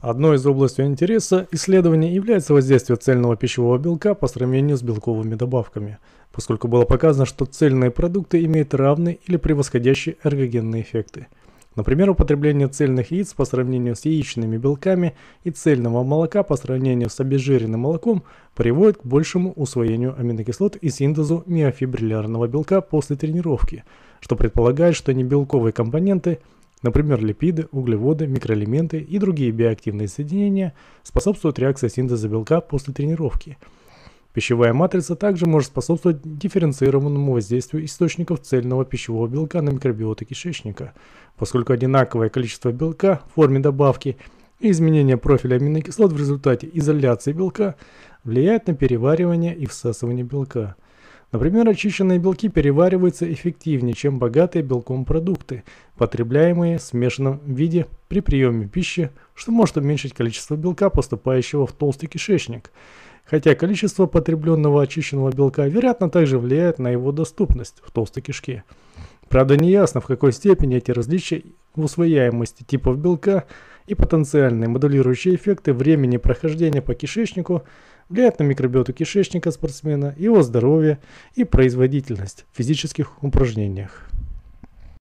Одной из областей интереса исследования является воздействие цельного пищевого белка по сравнению с белковыми добавками, поскольку было показано, что цельные продукты имеют равные или превосходящие эргогенные эффекты. Например, употребление цельных яиц по сравнению с яичными белками и цельного молока по сравнению с обезжиренным молоком приводит к большему усвоению аминокислот и синтезу миофибриллярного белка после тренировки, что предполагает, что небелковые компоненты – Например, липиды, углеводы, микроэлементы и другие биоактивные соединения способствуют реакции синтеза белка после тренировки. Пищевая матрица также может способствовать дифференцированному воздействию источников цельного пищевого белка на микробиоты кишечника, поскольку одинаковое количество белка в форме добавки и изменение профиля аминокислот в результате изоляции белка влияет на переваривание и всасывание белка – Например, очищенные белки перевариваются эффективнее, чем богатые белком продукты, потребляемые в смешанном виде при приеме пищи, что может уменьшить количество белка, поступающего в толстый кишечник. Хотя количество потребленного очищенного белка, вероятно, также влияет на его доступность в толстой кишке. Правда, не ясно, в какой степени эти различия в усвояемости типов белка и потенциальные модулирующие эффекты времени прохождения по кишечнику влияет на микробиоту кишечника спортсмена, его здоровье и производительность в физических упражнениях.